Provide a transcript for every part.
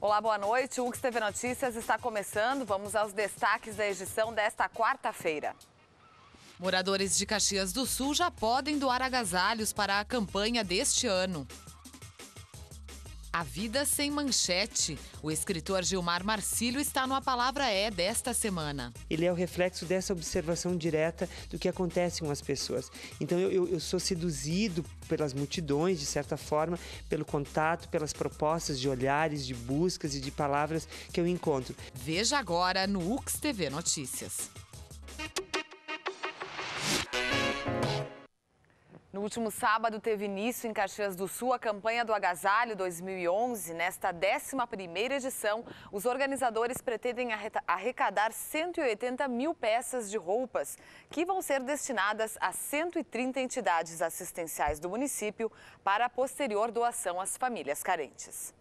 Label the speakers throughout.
Speaker 1: Olá, boa noite. O UX TV Notícias está começando. Vamos aos destaques da edição desta quarta-feira. Moradores de Caxias do Sul já podem doar agasalhos para a campanha deste ano. A Vida Sem Manchete. O escritor Gilmar Marcílio está no A Palavra É desta semana.
Speaker 2: Ele é o reflexo dessa observação direta do que acontece com as pessoas. Então eu, eu, eu sou seduzido pelas multidões, de certa forma, pelo contato, pelas propostas de olhares, de buscas e de palavras que eu encontro.
Speaker 1: Veja agora no UX TV
Speaker 2: Notícias.
Speaker 1: No último sábado teve início em Caxias do Sul a campanha do Agasalho 2011. Nesta 11 edição, os organizadores pretendem arrecadar 180 mil peças de roupas, que vão ser destinadas a 130 entidades assistenciais do município para a posterior doação às famílias carentes.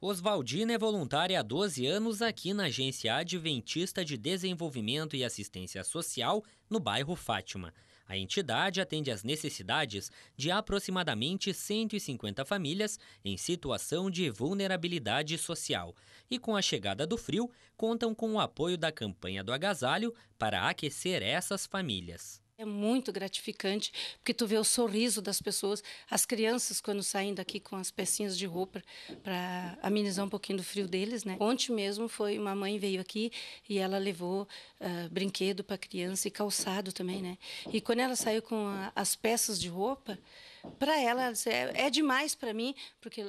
Speaker 3: Oswaldina é voluntária há 12 anos aqui na Agência Adventista de Desenvolvimento e Assistência Social, no bairro Fátima. A entidade atende às necessidades de aproximadamente 150 famílias em situação de vulnerabilidade social e, com a chegada do frio, contam com o apoio da campanha do agasalho para aquecer essas famílias.
Speaker 4: É muito gratificante, porque tu vê o sorriso das pessoas. As crianças, quando saem daqui com as pecinhas de roupa para amenizar um pouquinho do frio deles, né? Ontem mesmo foi uma mãe veio aqui e ela levou uh, brinquedo para a criança e calçado também, né? E quando ela saiu com a, as peças de roupa, para ela, ela dizia, é, é demais para mim, porque uh,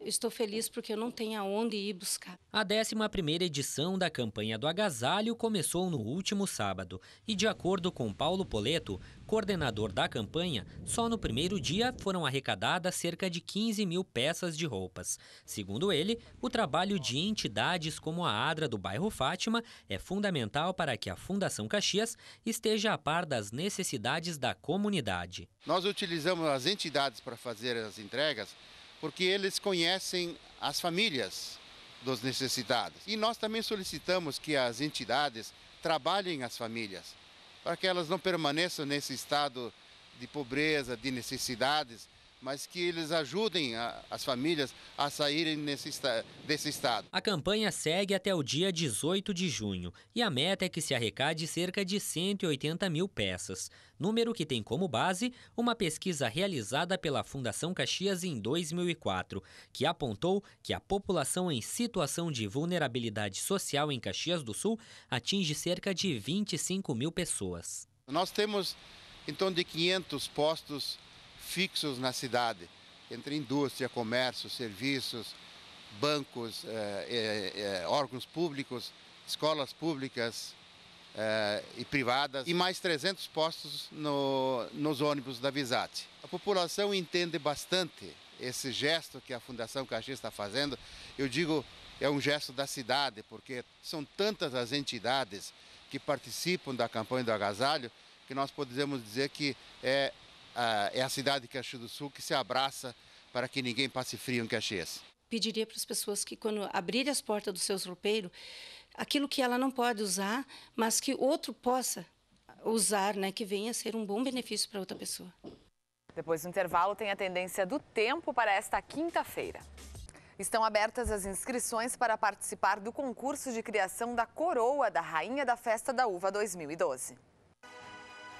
Speaker 4: estou feliz porque eu não tenho aonde ir buscar.
Speaker 3: A 11 edição da campanha do agasalho começou no último sábado e, de acordo com Paulo Poleto, coordenador da campanha, só no primeiro dia foram arrecadadas cerca de 15 mil peças de roupas. Segundo ele, o trabalho de entidades como a Adra do bairro Fátima é fundamental para que a Fundação Caxias esteja a par das necessidades da comunidade.
Speaker 5: Nós utilizamos as entidades para fazer as entregas, porque eles conhecem as famílias dos necessitados. E nós também solicitamos que as entidades trabalhem as famílias, para que elas não permaneçam nesse estado de pobreza, de necessidades, mas que eles ajudem a, as famílias a saírem nesse, desse estado.
Speaker 3: A campanha segue até o dia 18 de junho e a meta é que se arrecade cerca de 180 mil peças, número que tem como base uma pesquisa realizada pela Fundação Caxias em 2004, que apontou que a população em situação de vulnerabilidade social em Caxias do Sul atinge cerca de 25 mil pessoas.
Speaker 5: Nós temos em torno de 500 postos fixos na cidade, entre indústria, comércio, serviços, bancos, eh, eh, eh, órgãos públicos, escolas públicas eh, e privadas, e mais 300 postos no, nos ônibus da Visate. A população entende bastante esse gesto que a Fundação Caxias está fazendo. Eu digo, é um gesto da cidade, porque são tantas as entidades que participam da campanha do agasalho que nós podemos dizer que é ah, é a cidade de Caxias do Sul que se abraça para que ninguém passe frio em Caxias.
Speaker 4: Pediria para as pessoas que, quando abrirem as portas do seu roupeiro, aquilo que ela não pode usar, mas que outro possa usar, né, que venha a ser um bom benefício para outra pessoa.
Speaker 1: Depois do intervalo, tem a tendência do tempo para esta quinta-feira. Estão abertas as inscrições para participar do concurso de criação da coroa da Rainha da Festa da Uva 2012.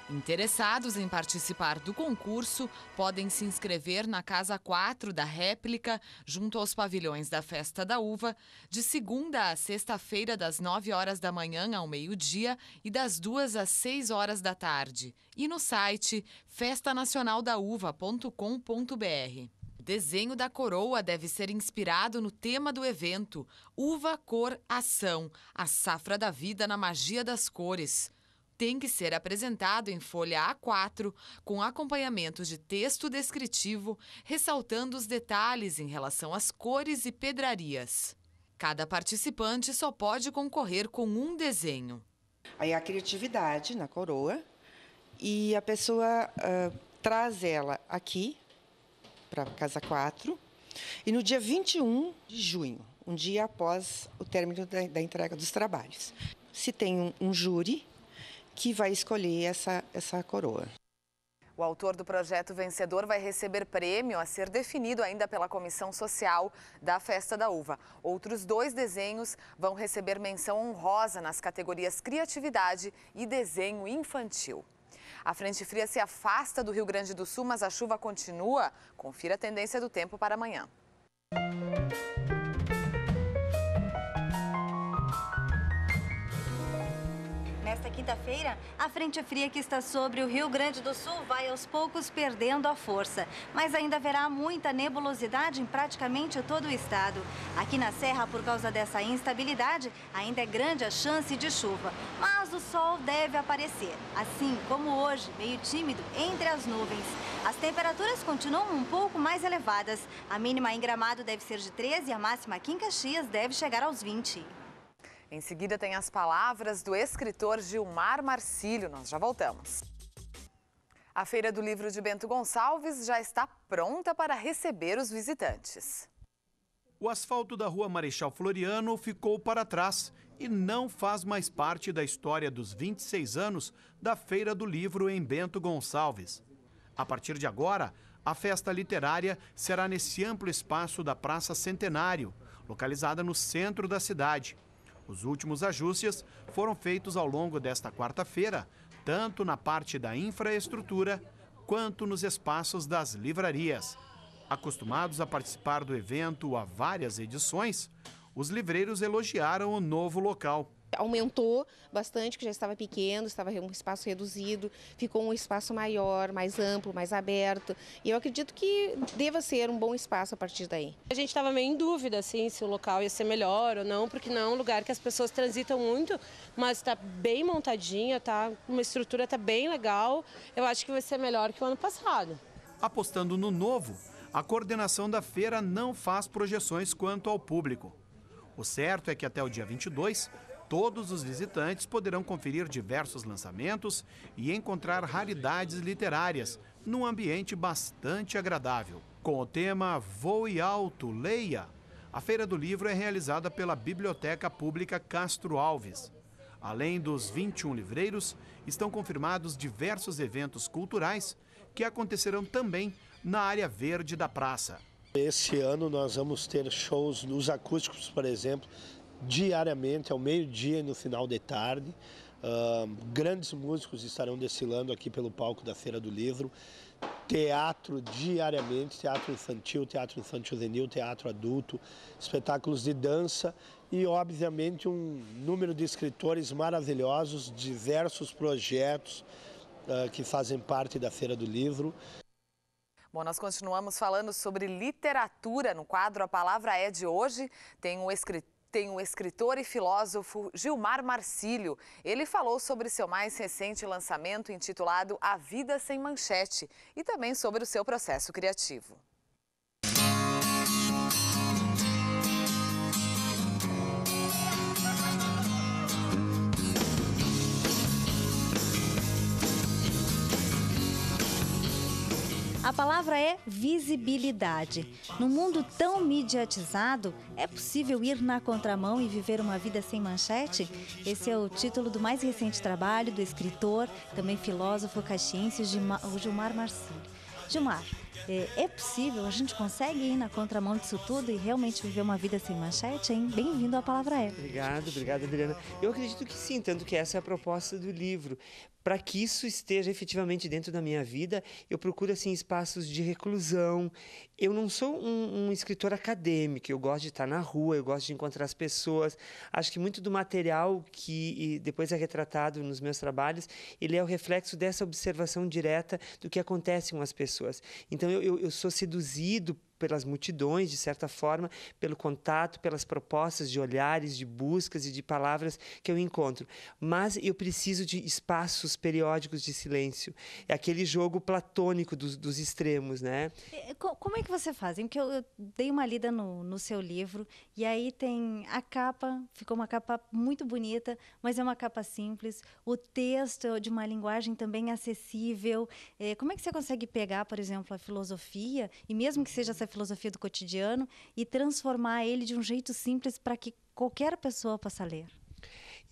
Speaker 1: Interessados em participar do concurso podem se inscrever na Casa 4 da Réplica, junto aos pavilhões da Festa da Uva, de segunda a sexta-feira, das 9 horas da manhã ao meio-dia e das 2 às 6 horas da tarde. E no site festanacionaldauva.com.br. Desenho da coroa deve ser inspirado no tema do evento: Uva, Cor, Ação, a safra da vida na magia das cores tem que ser apresentado em folha A4, com acompanhamento de texto descritivo, ressaltando os detalhes em relação às cores e pedrarias. Cada participante só pode concorrer com um desenho.
Speaker 2: Aí a criatividade na coroa e a pessoa uh, traz ela aqui para casa 4 e no dia 21 de junho, um dia após o término da, da entrega dos trabalhos. Se tem um, um júri que vai escolher essa, essa coroa.
Speaker 1: O autor do projeto vencedor vai receber prêmio a ser definido ainda pela comissão social da Festa da Uva. Outros dois desenhos vão receber menção honrosa nas categorias Criatividade e Desenho Infantil. A frente fria se afasta do Rio Grande do Sul, mas a chuva continua. Confira a tendência do tempo para amanhã.
Speaker 4: quinta-feira, a frente fria que está sobre o Rio Grande do Sul vai aos poucos perdendo a força, mas ainda haverá muita nebulosidade em praticamente todo o estado. Aqui na Serra, por causa dessa instabilidade, ainda é grande a chance de chuva, mas o sol deve aparecer, assim como hoje, meio tímido entre as nuvens. As temperaturas continuam um pouco mais elevadas. A mínima em Gramado deve ser de
Speaker 1: 13 e a máxima aqui em Caxias deve chegar aos 20. Em seguida, tem as palavras do escritor Gilmar Marcílio. Nós já voltamos. A Feira do Livro de Bento Gonçalves já está pronta para receber os visitantes.
Speaker 6: O asfalto da rua Marechal Floriano ficou para trás e não faz mais parte da história dos 26 anos da Feira do Livro em Bento Gonçalves. A partir de agora, a festa literária será nesse amplo espaço da Praça Centenário, localizada no centro da cidade. Os últimos ajustes foram feitos ao longo desta quarta-feira, tanto na parte da infraestrutura quanto nos espaços das livrarias. Acostumados a participar do evento há várias edições, os livreiros elogiaram o novo local aumentou
Speaker 1: bastante, que já estava pequeno, estava um espaço reduzido, ficou um espaço maior, mais amplo, mais aberto. E eu acredito que deva ser um bom espaço a partir daí.
Speaker 6: A gente estava meio em dúvida assim, se o local ia ser melhor ou não, porque não é um lugar que as pessoas transitam muito, mas está bem montadinha, tá, uma estrutura está bem legal. Eu acho que vai ser melhor que o ano passado. Apostando no novo, a coordenação da feira não faz projeções quanto ao público. O certo é que até o dia 22, Todos os visitantes poderão conferir diversos lançamentos e encontrar raridades literárias num ambiente bastante agradável. Com o tema Voe Alto, Leia, a Feira do Livro é realizada pela Biblioteca Pública Castro Alves. Além dos 21 livreiros, estão confirmados diversos eventos culturais que acontecerão também na área verde da praça. Esse ano nós vamos ter shows nos acústicos, por exemplo, diariamente, ao meio-dia e no final de tarde. Uh, grandes músicos estarão desfilando aqui pelo palco da Feira do Livro. Teatro diariamente, teatro infantil, teatro infantil juvenil, teatro adulto, espetáculos de dança e, obviamente, um número de escritores maravilhosos, diversos projetos uh, que fazem parte da Feira do Livro.
Speaker 1: Bom, nós continuamos falando sobre literatura no quadro A Palavra é de hoje. Tem um escritor tem o escritor e filósofo Gilmar Marcílio. Ele falou sobre seu mais recente lançamento intitulado A Vida Sem Manchete e também sobre o seu processo criativo.
Speaker 4: A palavra é visibilidade. No mundo tão mediatizado, é possível ir na contramão e viver uma vida sem manchete? Esse é o título do mais recente trabalho do escritor, também filósofo caxiense Gilmar Marcilli. Gilmar, é, é possível? A gente consegue ir na contramão disso tudo e realmente viver uma vida sem manchete, hein? Bem-vindo à Palavra É.
Speaker 2: Obrigado, obrigado, Adriana. Eu acredito que sim, tanto que essa é a proposta do livro para que isso esteja efetivamente dentro da minha vida, eu procuro assim espaços de reclusão. Eu não sou um, um escritor acadêmico, eu gosto de estar na rua, eu gosto de encontrar as pessoas. Acho que muito do material que depois é retratado nos meus trabalhos, ele é o reflexo dessa observação direta do que acontece com as pessoas. Então eu, eu, eu sou seduzido pelas multidões, de certa forma, pelo contato, pelas propostas de olhares, de buscas e de palavras que eu encontro. Mas eu preciso de espaços periódicos de silêncio. É aquele jogo platônico dos, dos extremos, né?
Speaker 4: Como é que você faz? Porque eu, eu dei uma lida no, no seu livro e aí tem a capa, ficou uma capa muito bonita, mas é uma capa simples. O texto é de uma linguagem também acessível. É, como é que você consegue pegar, por exemplo, a filosofia, e mesmo que seja uhum. essa filosofia do cotidiano e transformar ele de um jeito simples para que qualquer pessoa possa ler.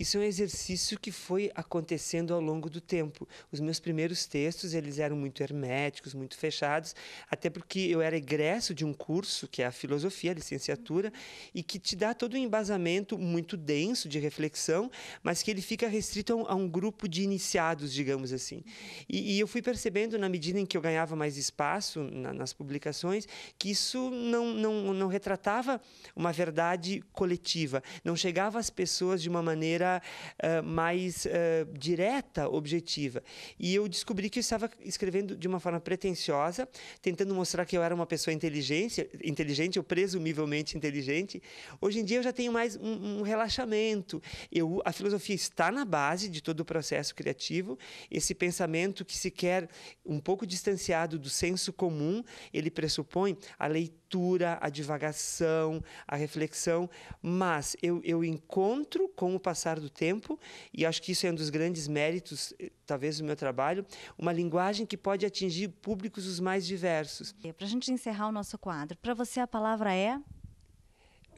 Speaker 2: Isso é um exercício que foi acontecendo ao longo do tempo. Os meus primeiros textos, eles eram muito herméticos, muito fechados, até porque eu era egresso de um curso que é a filosofia, a licenciatura, e que te dá todo um embasamento muito denso de reflexão, mas que ele fica restrito a um, a um grupo de iniciados, digamos assim. E, e, eu fui percebendo, na medida em que eu ganhava mais espaço na, nas publicações, que isso não, não, não retratava uma verdade coletiva, não chegava às pessoas de uma maneira uh, mais uh, direta, objetiva. E eu descobri que eu estava escrevendo de uma forma pretensiosa, tentando mostrar que eu era uma pessoa inteligente, inteligente ou presumivelmente inteligente. Hoje em dia eu já tenho mais um, um relaxamento. Eu, a filosofia está na base de todo o processo criativo. Esse pensamento que se quer um pouco distanciado do senso comum, ele pressupõe a leitura leitura, a divagação, a reflexão, mas eu, eu encontro com o passar do tempo, e acho que isso é um dos grandes méritos, eh, talvez, do meu trabalho, uma linguagem que pode atingir públicos os mais diversos. É, para a gente encerrar o nosso quadro, para você a palavra é?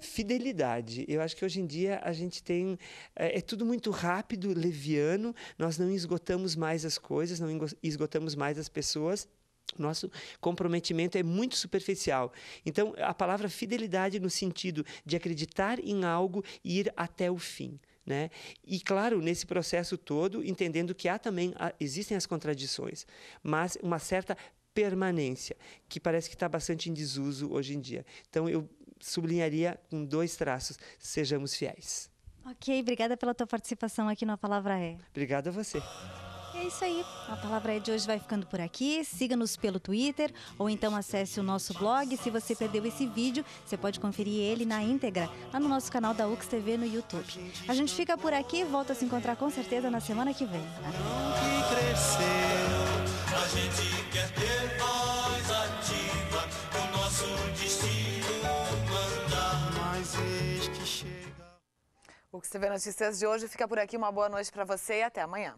Speaker 2: fidelidade. Eu acho que hoje em dia a gente tem. É, é, tudo muito rápido, leviano, nós não esgotamos mais as coisas, não esgotamos mais as pessoas nosso comprometimento é muito superficial. Então, a palavra fidelidade no sentido de acreditar em algo e ir até o fim. Né? E claro, nesse processo todo, entendendo que há também ah, existem as contradições, mas uma certa permanência, que parece que está bastante em desuso hoje em dia. Então eu sublinharia com dois traços: sejamos fiéis.
Speaker 4: Ok, obrigada pela tua participação aqui na Palavra É.
Speaker 2: Obrigada a você.
Speaker 4: É isso aí. A palavra é de hoje vai ficando por aqui. Siga-nos pelo Twitter ou então acesse o nosso blog. Se você perdeu esse vídeo, você pode conferir ele na íntegra lá no nosso canal da UX TV no YouTube. A gente fica por aqui e volta a se encontrar com certeza na semana que vem.
Speaker 6: Que cresceu, a gente quer ter ativa nosso destino
Speaker 2: que chega.
Speaker 1: O que vê notícias de hoje fica por aqui. Uma boa noite para você e até amanhã.